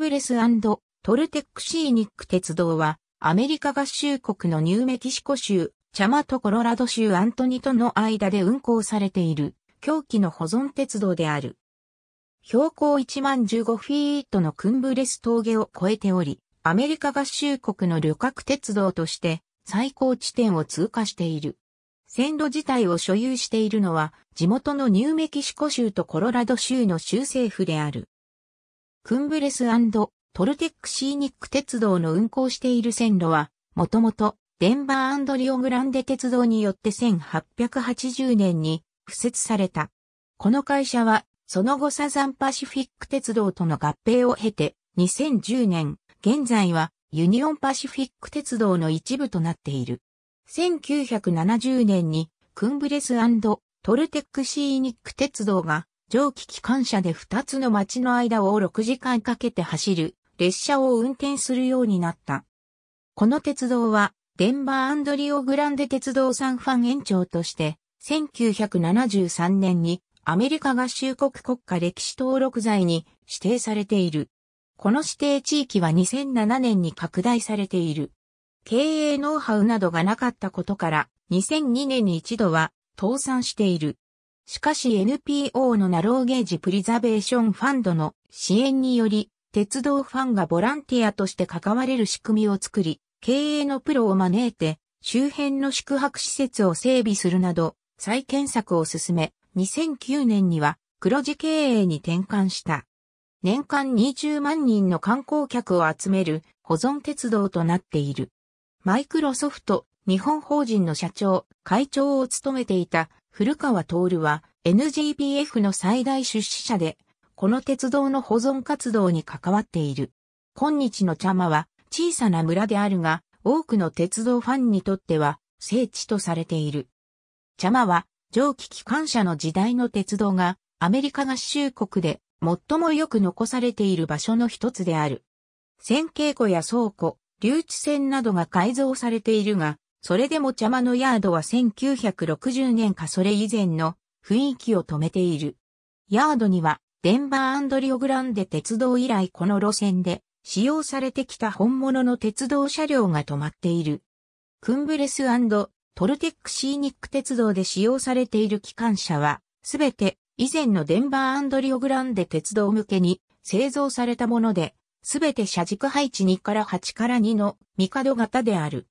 ブレストルテックシーニック鉄道は、アメリカ合衆国のニューメキシコ州、チャマとコロラド州アントニとの間で運行されている、狂気の保存鉄道である。標高1万15フィートのクンブレス峠を越えており、アメリカ合衆国の旅客鉄道として最高地点を通過している。線路自体を所有しているのは地元のニューメキシコ州とコロラド州の州政府である。クンブレストルテックシーニック鉄道の運行している線路は、もともとデンバーリオグランデ鉄道によって1880年に付設された。この会社は、その後サザンパシフィック鉄道との合併を経て、2010年、現在はユニオンパシフィック鉄道の一部となっている。1970年に、クンブレストルテックシーニック鉄道が蒸気機関車で2つの町の間を6時間かけて走る列車を運転するようになった。この鉄道は、デンバーアンドリオグランデ鉄道産ファン延長として、1973年にアメリカ合衆国国家歴史登録財に指定されている。この指定地域は2007年に拡大されている。経営ノウハウなどがなかったことから、2002年に一度は倒産している。しかし NPO のナローゲージプリザベーションファンドの支援により、鉄道ファンがボランティアとして関われる仕組みを作り、経営のプロを招いて、周辺の宿泊施設を整備するなど、再検索を進め、2009年には黒字経営に転換した。年間20万人の観光客を集める保存鉄道となっている。マイクロソフト日本法人の社長、会長を務めていた古川徹は NGPF の最大出資者で、この鉄道の保存活動に関わっている。今日の茶間は小さな村であるが、多くの鉄道ファンにとっては聖地とされている。茶間は蒸気機関車の時代の鉄道がアメリカ合衆国で最もよく残されている場所の一つである。線形庫や倉庫、留置線などが改造されているが、それでも茶間のヤードは1960年かそれ以前の雰囲気を止めている。ヤードにはデンバーリオグランデ鉄道以来この路線で使用されてきた本物の鉄道車両が止まっている。クンブレストルテックシーニック鉄道で使用されている機関車は、すべて以前のデンバーリオグランデ鉄道向けに製造されたもので、すべて車軸配置2から8から2のミカド型である。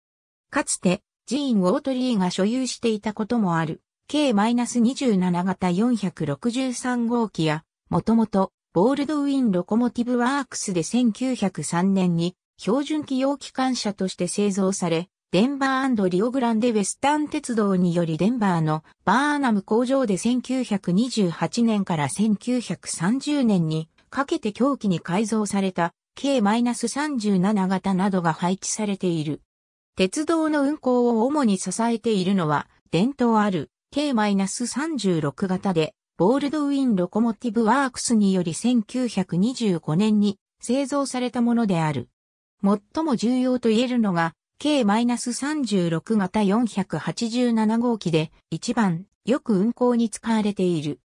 かつて、ジーン・ウォートリーが所有していたこともある、K-27 型463号機や、もともと、ボールドウィン・ロコモティブ・ワークスで1903年に、標準機用機関車として製造され、デンバーリオグランデウェスタン鉄道によりデンバーのバーナム工場で1928年から1930年にかけて狂気に改造された K-37 型などが配置されている。鉄道の運行を主に支えているのは、伝統ある K-36 型で、ボールドウィン・ロコモティブ・ワークスにより1925年に製造されたものである。最も重要と言えるのが、K-36 型487号機で、一番、よく運行に使われている。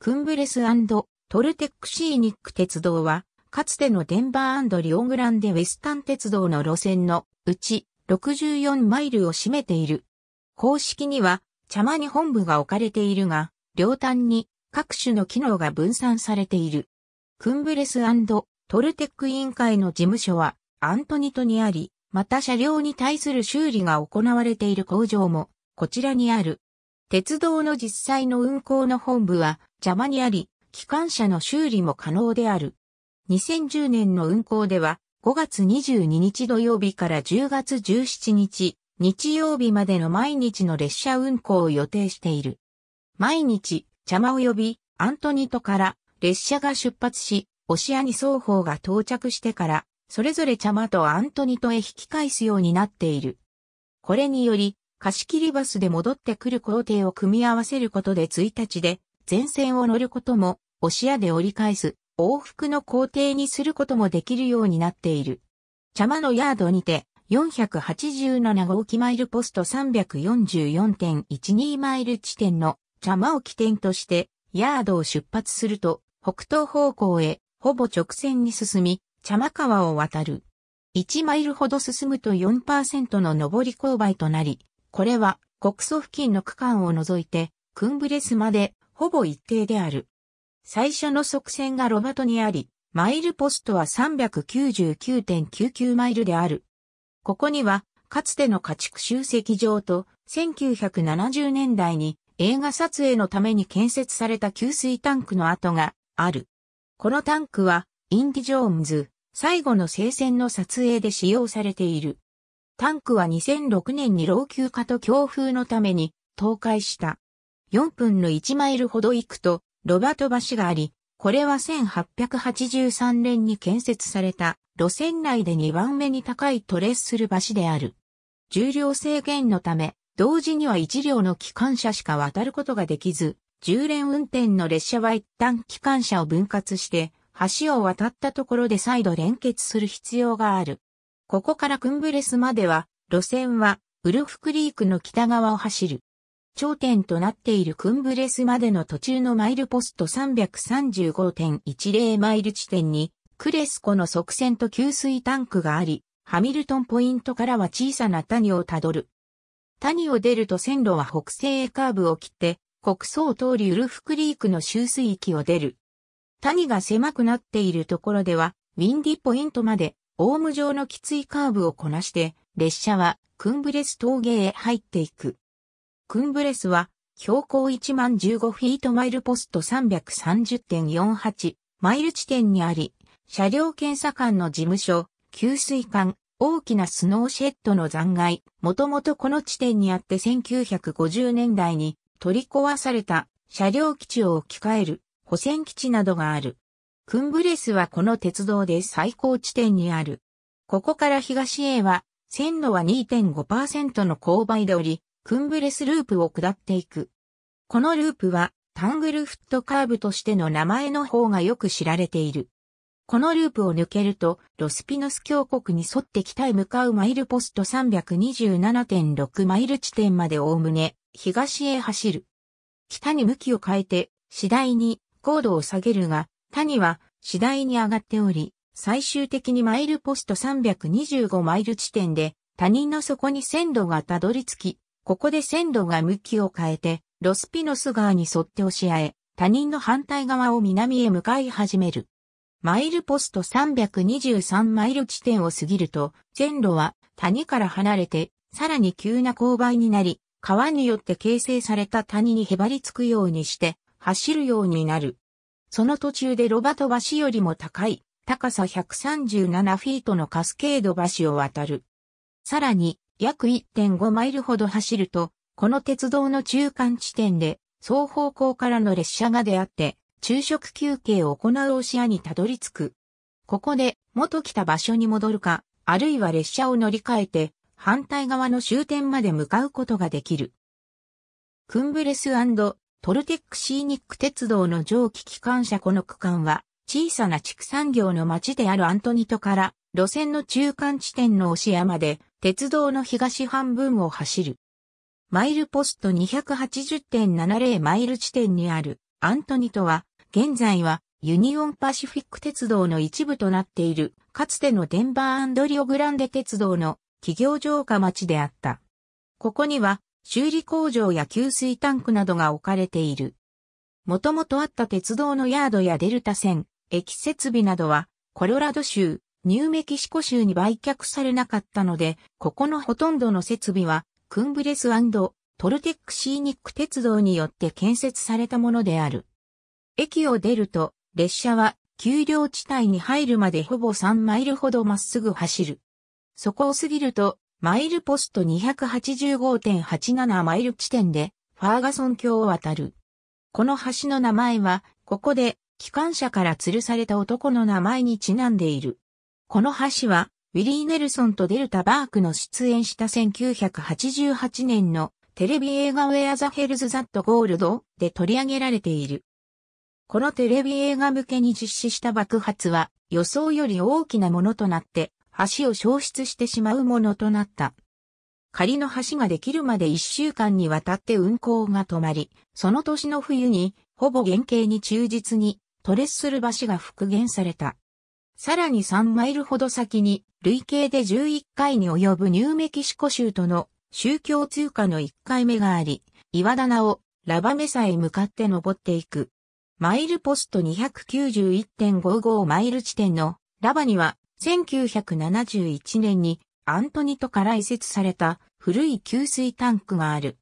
クンブレストルテックシーニック鉄道は、かつてのデンバーリオングランデウェスタン鉄道の路線のうち、64マイルを占めている。公式には、茶間に本部が置かれているが、両端に各種の機能が分散されている。クンブレストルテック委員会の事務所はアントニトにあり、また車両に対する修理が行われている工場もこちらにある。鉄道の実際の運行の本部は邪魔にあり、機関車の修理も可能である。2010年の運行では5月22日土曜日から10月17日、日曜日までの毎日の列車運行を予定している。毎日、茶間及びアントニトから列車が出発し、オシアニ双方が到着してから、それぞれ茶間とアントニトへ引き返すようになっている。これにより、貸し切りバスで戻ってくる工程を組み合わせることで1日で、前線を乗ることも、オシアで折り返す、往復の工程にすることもできるようになっている。茶間のヤードにて、487号機マイルポスト344.12マイル地点の茶間を起点としてヤードを出発すると北東方向へほぼ直線に進み茶間川を渡る。1マイルほど進むと4%の上り勾配となり、これは国祖付近の区間を除いてクンブレスまでほぼ一定である。最初の側線がロバトにあり、マイルポストは399.99マイルである。ここには、かつての家畜集積場と、1970年代に映画撮影のために建設された給水タンクの跡がある。このタンクは、インディ・ジョーンズ、最後の聖戦の撮影で使用されている。タンクは2006年に老朽化と強風のために倒壊した。4分の1マイルほど行くとロバト橋があり、これは1883年に建設された路線内で2番目に高いトレッスル橋である。重量制限のため、同時には1両の機関車しか渡ることができず、10連運転の列車は一旦機関車を分割して、橋を渡ったところで再度連結する必要がある。ここからクンブレスまでは、路線は、ウルフクリークの北側を走る。頂点となっているクンブレスまでの途中のマイルポスト335.10マイル地点に、クレスコの側線と給水タンクがあり、ハミルトンポイントからは小さな谷をたどる。谷を出ると線路は北西へカーブを切って、国葬通りウルフクリークの周水域を出る。谷が狭くなっているところでは、ウィンディポイントまで、オウム状のきついカーブをこなして、列車はクンブレス峠へ入っていく。クンブレスは、標高1万15フィートマイルポスト330.48マイル地点にあり、車両検査官の事務所、給水管、大きなスノーシェッドの残骸、もともとこの地点にあって1950年代に取り壊された車両基地を置き換える保線基地などがある。クンブレスはこの鉄道で最高地点にある。ここから東へは、線路は2.5%の勾配でおり、クンブレスループを下っていく。このループはタングルフットカーブとしての名前の方がよく知られている。このループを抜けると、ロスピノス峡谷に沿って北へ向かうマイルポスト327.6マイル地点までおおむね、東へ走る。北に向きを変えて、次第に高度を下げるが、谷は次第に上がっており、最終的にマイルポスト325マイル地点で、谷の底に線路がたどり着き、ここで線路が向きを変えて、ロスピノス川に沿って押し合え、他人の反対側を南へ向かい始める。マイルポスト323マイル地点を過ぎると、線路は谷から離れて、さらに急な勾配になり、川によって形成された谷にへばりつくようにして、走るようになる。その途中でロバト橋よりも高い、高さ137フィートのカスケード橋を渡る。さらに、約1.5マイルほど走ると、この鉄道の中間地点で、双方向からの列車が出会って、昼食休憩を行うオシアにたどり着く。ここで、元来た場所に戻るか、あるいは列車を乗り換えて、反対側の終点まで向かうことができる。クンブレストルテックシーニック鉄道の蒸気機関車この区間は、小さな畜産業の町であるアントニトから、路線の中間地点の押山で鉄道の東半分を走る。マイルポスト280.70マイル地点にあるアントニトは、現在はユニオンパシフィック鉄道の一部となっている、かつてのデンバーリオグランデ鉄道の企業城下町であった。ここには修理工場や給水タンクなどが置かれている。もともとあった鉄道のヤードやデルタ線、駅設備などは、コロラド州、ニューメキシコ州に売却されなかったので、ここのほとんどの設備は、クンブレストルテックシーニック鉄道によって建設されたものである。駅を出ると、列車は、丘陵地帯に入るまでほぼ3マイルほどまっすぐ走る。そこを過ぎると、マイルポスト285.87マイル地点で、ファーガソン橋を渡る。この橋の名前は、ここで、機関車から吊るされた男の名前にちなんでいる。この橋は、ウィリー・ネルソンとデルタ・バークの出演した1988年のテレビ映画ウェア・ザ・ヘルズ・ザット・ゴールドで取り上げられている。このテレビ映画向けに実施した爆発は予想より大きなものとなって橋を消失してしまうものとなった。仮の橋ができるまで1週間にわたって運行が止まり、その年の冬にほぼ原型に忠実にトレッスル橋が復元された。さらに3マイルほど先に、累計で11回に及ぶニューメキシコ州との宗教通貨の1回目があり、岩棚をラバメサへ向かって登っていく。マイルポスト291.55マイル地点のラバには1971年にアントニトから移設された古い給水タンクがある。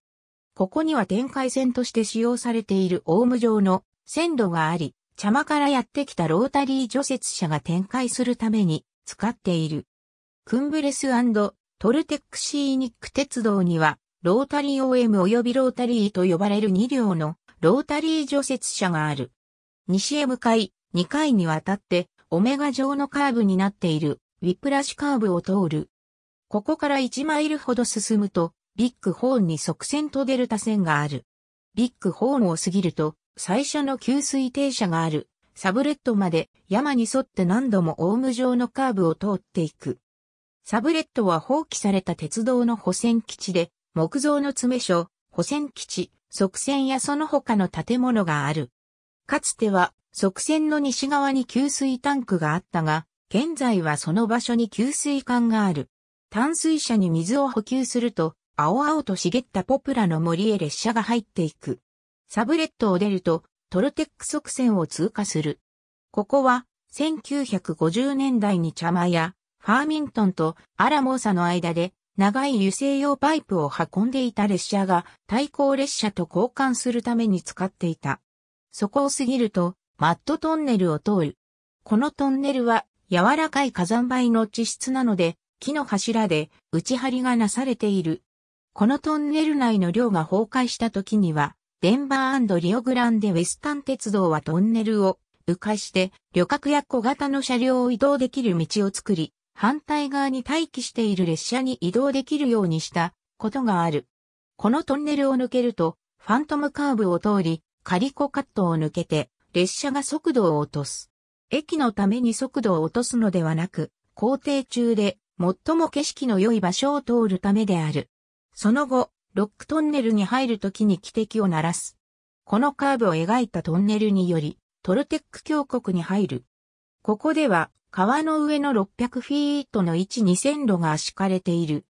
ここには展開線として使用されているオウム状の線路があり、茶間からやってきたロータリー除雪車が展開するために使っている。クンブレストルテックシーニック鉄道には、ロータリー OM 及びロータリーと呼ばれる2両のロータリー除雪車がある。西へ向かい、2回にわたってオメガ状のカーブになっているウィップラッシュカーブを通る。ここから1マイルほど進むと、ビッグホーンに側線とデルタ線がある。ビッグホーンを過ぎると、最初の給水停車がある、サブレットまで山に沿って何度もオウム状のカーブを通っていく。サブレットは放棄された鉄道の保線基地で、木造の詰所、保線基地、側線やその他の建物がある。かつては、側線の西側に給水タンクがあったが、現在はその場所に給水管がある。淡水車に水を補給すると、青々と茂ったポプラの森へ列車が入っていく。サブレットを出ると、トルテック側線を通過する。ここは、1950年代に茶間や、ファーミントンとアラモーサの間で、長い油性用パイプを運んでいた列車が対向列車と交換するために使っていた。そこを過ぎると、マットトンネルを通る。このトンネルは柔らかい火山灰の地質なので、木の柱で打ち張りがなされている。このトンネル内の量が崩壊した時には、デンバーリオグランデウェスタン鉄道はトンネルを迂回して旅客や小型の車両を移動できる道を作り、反対側に待機している列車に移動できるようにしたことがある。このトンネルを抜けると、ファントムカーブを通り、カリコカットを抜けて、列車が速度を落とす。駅のために速度を落とすのではなく、工程中で最も景色の良い場所を通るためである。その後、ロックトンネルに入るときに汽笛を鳴らす。このカーブを描いたトンネルにより、トルテック峡谷に入る。ここでは、川の上の600フィートの位置に線路が敷かれている。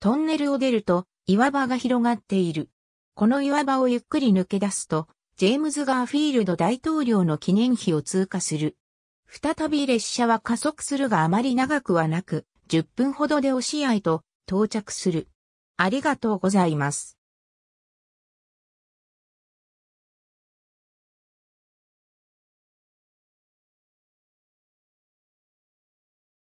トンネルを出ると、岩場が広がっている。この岩場をゆっくり抜け出すと、ジェームズ・ガーフィールド大統領の記念碑を通過する。再び列車は加速するがあまり長くはなく、10分ほどで押し合いと到着する。ありがとうございます。